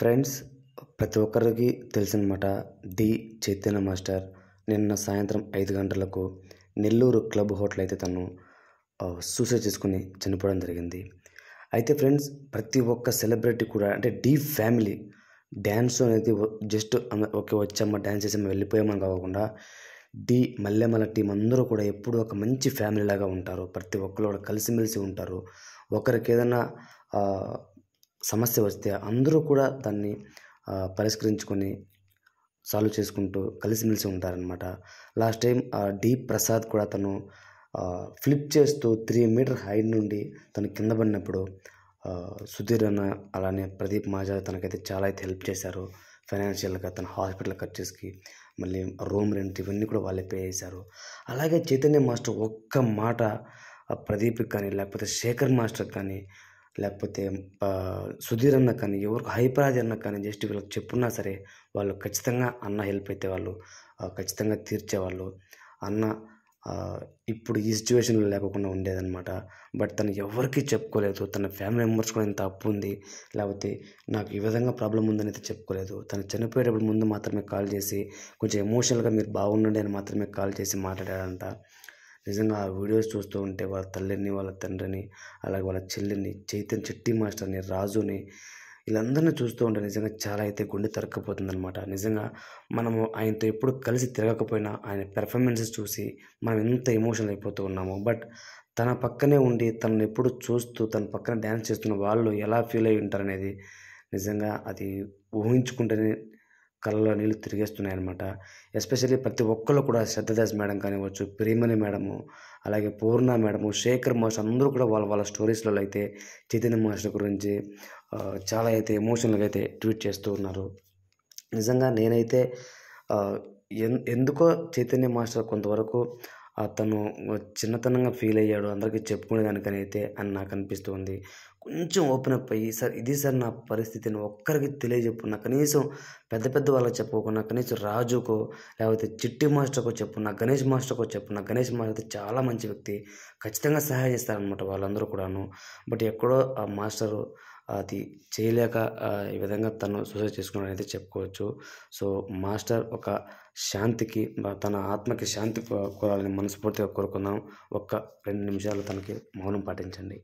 friends ప్రతి ఒక్కరికి తెలిసినమాట D Chaitanya master నిన్న సాయంత్రం ఐదు గంటలకు నెల్లూరు క్లబ్ హోటల్ అయితే తను సూసైడ్ చేసుకుని చనిపోవడం జరిగింది అయితే ఫ్రెండ్స్ ప్రతి ఒక్క సెలబ్రిటీ కూడా అంటే డీ ఫ్యామిలీ డ్యాన్స్ అనేది జస్ట్ ఓకే వచ్చామా డ్యాన్స్ చేసామా వెళ్ళిపోయామని కాకుండా డి మల్లెమల టీం అందరూ కూడా ఎప్పుడూ ఒక మంచి ఫ్యామిలీ లాగా ఉంటారు ప్రతి ఒక్కరు కూడా కలిసిమెలిసి ఉంటారు ఒకరికి ఏదైనా సమస్య వస్తే అందరూ కూడా దాన్ని పరిష్కరించుకొని సాల్వ్ చేసుకుంటూ కలిసిమెలిసి ఉంటారనమాట లాస్ట్ టైం డి ప్రసాద్ కూడా తను ఫ్లిప్ చేస్తూ త్రీ మీటర్ హైట్ నుండి తను కింద పడినప్పుడు సుధీర్ అన్న అలానే ప్రదీప్ మాజా తనకైతే చాలా అయితే హెల్ప్ చేశారు ఫైనాన్షియల్గా తన హాస్పిటల్ ఖర్చుకి మళ్ళీ రూమ్ రెంట్ ఇవన్నీ కూడా వాళ్ళే పే చేశారు అలాగే చైతన్య మాస్టర్ ఒక్క మాట ప్రదీప్కి కానీ లేకపోతే శేఖర్ మాస్టర్కి కానీ లేకపోతే సుధీర్ అన్న కానీ ఎవరికి హైపరాజ్ అన్న కానీ జస్ట్ వీళ్ళకి చెప్పున్నా సరే వాళ్ళు ఖచ్చితంగా అన్న హెల్ప్ అయితే వాళ్ళు ఖచ్చితంగా తీర్చేవాళ్ళు అన్న ఇప్పుడు ఈ సిచ్యువేషన్లో లేకుండా ఉండేదన్నమాట బట్ తను ఎవరికి చెప్పుకోలేదు తన ఫ్యామిలీ మెంబర్స్ కూడా ఇంత అప్పు ఉంది లేకపోతే నాకు ఈ విధంగా ప్రాబ్లం ఉందని అయితే చెప్పుకోలేదు తను చనిపోయేటప్పుడు ముందు మాత్రమే కాల్ చేసి కొంచెం ఎమోషనల్గా మీరు బాగుండండి అని మాత్రమే కాల్ చేసి మాట్లాడాడంట నిజంగా ఆ వీడియోస్ చూస్తూ ఉంటే వాళ్ళ తల్లిని వాళ్ళ తండ్రిని అలాగే వాళ్ళ చెల్లిని చైతన్ చెట్టి మాస్టర్ని రాజుని వీళ్ళందరినీ చూస్తూ ఉంటే నిజంగా చాలా అయితే గుండె తరక్కపోతుందనమాట నిజంగా మనము ఆయనతో ఎప్పుడు కలిసి తిరగకపోయినా ఆయన పెర్ఫార్మెన్సెస్ చూసి మనం ఎంత ఎమోషనల్ అయిపోతూ ఉన్నాము బట్ తన పక్కనే ఉండి తనను ఎప్పుడు చూస్తూ తన పక్కన డ్యాన్స్ చేస్తున్న వాళ్ళు ఎలా ఫీల్ అయి ఉంటారనేది నిజంగా అది ఊహించుకుంటేనే కళ్ళలో నీళ్ళు తిరిగేస్తున్నాయి అనమాట ఎస్పెషల్లీ ప్రతి ఒక్కళ్ళు కూడా శ్రద్ధదాస్ మేడం కానివ్వచ్చు ప్రేమని మేడము అలాగే పూర్ణ మేడము శేఖర్ మాస్టర్ అందరూ కూడా వాళ్ళ వాళ్ళ స్టోరీస్లలో అయితే చైతన్య మాస్టర్ గురించి చాలా అయితే ఎమోషనల్గా అయితే ట్వీట్ చేస్తూ ఉన్నారు నిజంగా నేనైతే ఎందుకో చైతన్య మాస్టర్ కొంతవరకు తను చిన్నతనంగా ఫీల్ అయ్యాడు అందరికీ చెప్పుకునేదానికని అయితే అని నాకు అనిపిస్తుంది కొంచెం ఓపెన్ అప్ అయ్యి సార్ ఇది సార్ నా పరిస్థితిని ఒక్కరికి తెలియజెప్పున్నా కనీసం పెద్ద పెద్ద వాళ్ళకి చెప్పుకున్నా కనీసం రాజుకో లేకపోతే చిట్టి మాస్టర్కో చెప్పున్నా గణేష్ మాస్టర్కో చెప్పున్నా గణేష్ మాస్టర్ చాలా మంచి వ్యక్తి ఖచ్చితంగా సహాయం చేస్తారనమాట వాళ్ళందరూ కూడాను బట్ ఎక్కడో ఆ మాస్టరు అది చేయలేక ఈ విధంగా తను సూసైడ్ చేసుకున్నాడు అయితే చెప్పుకోవచ్చు సో మాస్టర్ ఒక శాంతికి తన ఆత్మకి శాంతి కోరాలని మనస్ఫూర్తిగా కోరుకుందాం ఒక్క రెండు నిమిషాలు తనకి మౌనం పాటించండి